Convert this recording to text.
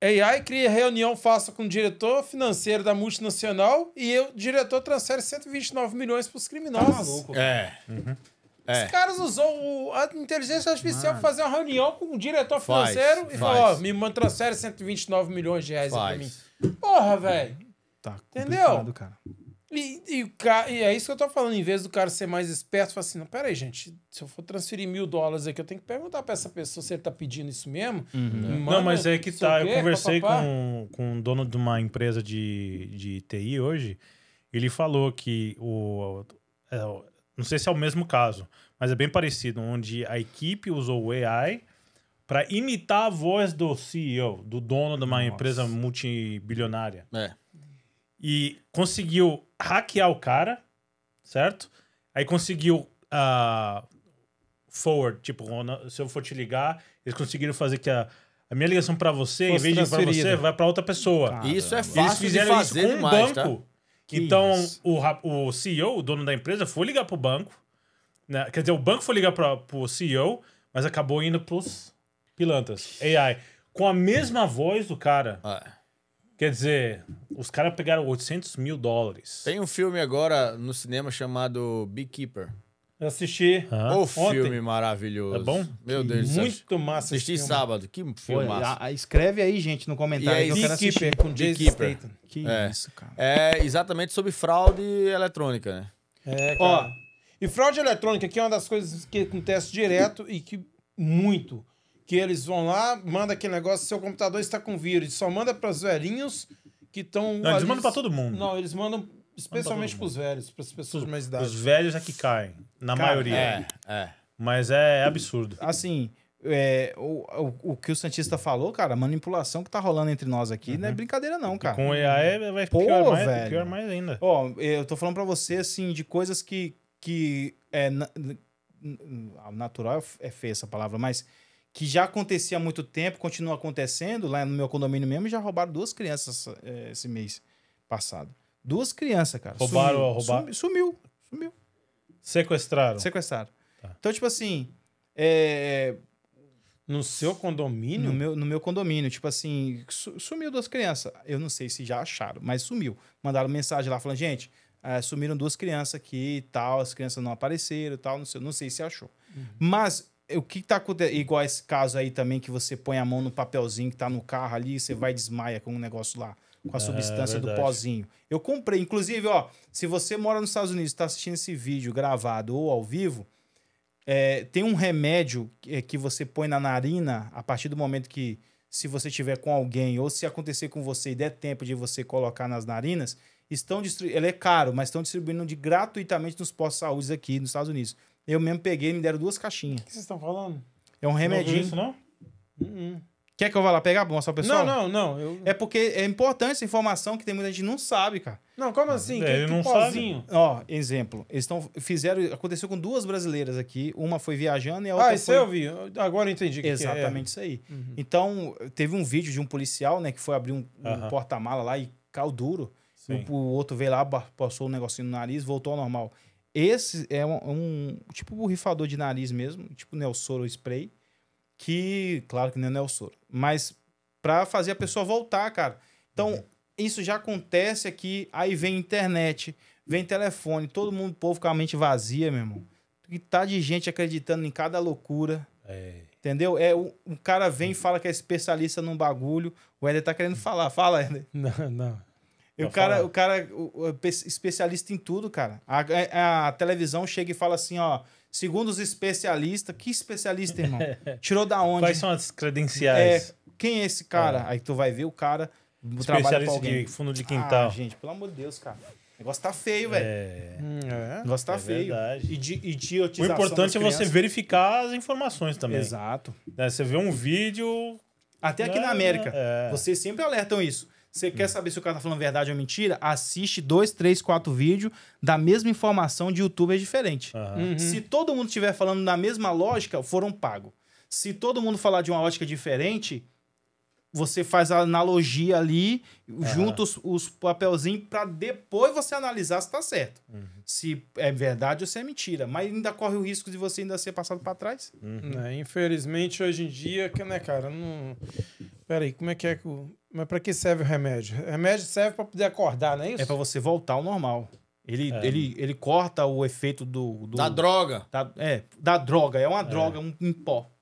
AI cria reunião fácil com o diretor financeiro da multinacional e eu, o diretor transfere 129 milhões para os tá criminosos. Tá maluco. É. Uhum. É. Os caras usou a inteligência artificial para ah. fazer uma reunião com o diretor financeiro faz, e falou: ó, oh, me transfere 129 milhões de reais para mim. Porra, velho. Tá Entendeu? Cara. E, e, e, é isso que eu tô falando. Em vez do cara ser mais esperto, falar assim: não, peraí, gente, se eu for transferir mil dólares aqui, eu tenho que perguntar pra essa pessoa se ele tá pedindo isso mesmo. Uhum. não, mas é que tá. Quê, eu conversei com, com um dono de uma empresa de, de TI hoje. Ele falou que o. É, não sei se é o mesmo caso, mas é bem parecido, onde a equipe usou o AI para imitar a voz do CEO, do dono de uma Nossa. empresa multibilionária. É e conseguiu hackear o cara, certo? Aí conseguiu uh, forward, tipo, se eu for te ligar, eles conseguiram fazer que a, a minha ligação para você, em vez de ir para você, vai para outra pessoa. Caramba. Isso é fácil eles fizeram de fazer isso com demais, né, um banco. Tá? então, o, o CEO, o dono da empresa, foi ligar pro banco. Né? Quer dizer, o banco foi ligar para pro CEO, mas acabou indo pros pilantras. AI. Com a mesma voz do cara. É. Quer dizer, os caras pegaram 800 mil dólares. Tem um filme agora no cinema chamado Beekeeper. Eu assisti. Uhum. O filme Ontem. maravilhoso. É bom? Meu Deus do céu. Muito sabe. massa. Assisti filme. sábado. Que filme massa. escreve aí, gente, no comentário. E aí, é que Keeper, com Jason Statham. Que é. isso, cara. É exatamente sobre fraude eletrônica, né? É, cara. Ó, e fraude eletrônica, que é uma das coisas que acontece direto e que muito que eles vão lá, manda aquele negócio, seu computador está com vírus, só manda para os velhinhos que estão. Não, eles mandam para todo mundo. Não, eles mandam especialmente para os velhos, para as pessoas mais idade. Os velhos é que caem, na Cai, maioria. É, é. Mas é absurdo. Assim, é, o, o, o, que o Santista falou, cara, a manipulação que tá rolando entre nós aqui uhum. não é uhum. brincadeira, não, cara. E com AI é, vai Pô, pior, velho. mais, pior mais ainda. Ó, eu tô falando para você, assim, de coisas que. que é, natural é, é feia essa palavra, mas que já acontecia há muito tempo, continua acontecendo, lá no meu condomínio mesmo, já roubaram duas crianças é, esse mês passado. Duas crianças, cara. Roubaram, sumiu, roubaram? Sumiu, sumiu, sumiu. Sequestraram? Sequestraram. Tá. Então, tipo assim, é... No seu condomínio? No meu, no meu condomínio. Tipo assim, sumiu duas crianças. Eu não sei se já acharam, mas sumiu. Mandaram mensagem lá falando, gente, é, sumiram duas crianças aqui e tal, as crianças não apareceram e tal, não sei, não sei se achou. Uhum. Mas o que tá acontecendo? Igual esse caso aí também, que você põe a mão no papelzinho que tá no carro ali e você vai e desmaia com um negócio lá, com a é, substância é, do pozinho. Eu comprei. Inclusive, ó, se você mora nos Estados Unidos e tá assistindo esse vídeo gravado ou ao vivo, é, tem um remédio que, é, que você põe na narina a partir do momento que se você tiver com alguém ou se acontecer com você e der tempo de você colocar nas narinas, estão distribuindo. Ele é caro, mas estão distribuindo de gratuitamente nos postos de saúde aqui nos Estados Unidos. Eu mesmo peguei e me deram duas caixinhas. O que vocês estão falando? É um remedinho. Não isso, não? Uh -uh. Quer que eu vá lá pegar mostrar o pessoal? Não, não, não. Eu... É porque é importante essa informação que tem muita gente não sabe, cara. Não, como assim? É, que, é ele não sozinho. Ó, exemplo. Eles fizeram. Aconteceu com duas brasileiras aqui. Uma foi viajando e a ah, outra. Ah, isso foi... eu vi. Agora eu entendi. Que Exatamente que é. é. isso aí. Uhum. Então, teve um vídeo de um policial, né, que foi abrir um, uhum. porta-mala lá e caiu duro. O, o, outro veio lá, passou um negocinho no nariz, voltou ao normal. Esse é um, um tipo borrifador de nariz mesmo, tipo soro spray que, claro que não é Nelson, mas para fazer a pessoa voltar, cara. Então, uhum. isso já acontece aqui, aí vem internet, vem telefone, todo mundo, povo com a mente vazia, meu irmão. E tá de gente acreditando em cada loucura. É. Entendeu? É, o, o cara vem e uhum. fala que é especialista num bagulho. O Ed tá querendo falar. Fala, Ed. Não, não. E o cara, o cara, o é especialista em tudo, cara. A, a, é, a televisão chega e fala assim, ó, Segundo os especialistas, que especialista, irmão? Tirou da onde? Quais são as credenciais? É, quem é esse cara? É. Aí tu vai ver o cara. O especialista de fundo de quintal. Ah, gente, pelo amor de Deus, cara. O negócio tá feio, velho. É. Hum, é. O negócio tá é feio. Verdade. E, de, e de O importante é você verificar as informações também. Exato. É, você vê um vídeo. Até aqui na né, América. É. Vocês sempre alertam isso. Você hum. quer saber se o cara tá falando verdade ou mentira? Assiste dois, três, quatro vídeos da mesma informação de é diferente. Uhum. Se todo mundo estiver falando na mesma lógica, foram pagos. Se todo mundo falar de uma lógica diferente, você faz a analogia ali, uhum. junta os, os papelzinhos para depois você analisar se tá certo. Uhum. Se é verdade ou se é mentira. Mas ainda corre o risco de você ainda ser passado para trás. Uhum. É, infelizmente, hoje em dia, que, né, cara, não. Peraí, como é que é que. Mas para que serve o remédio? O remédio serve para poder acordar, não é isso? É para você voltar ao normal. Ele, é. ele, ele corta o efeito do. do... da droga. Da, é, da droga. É uma é. droga, um, um pó.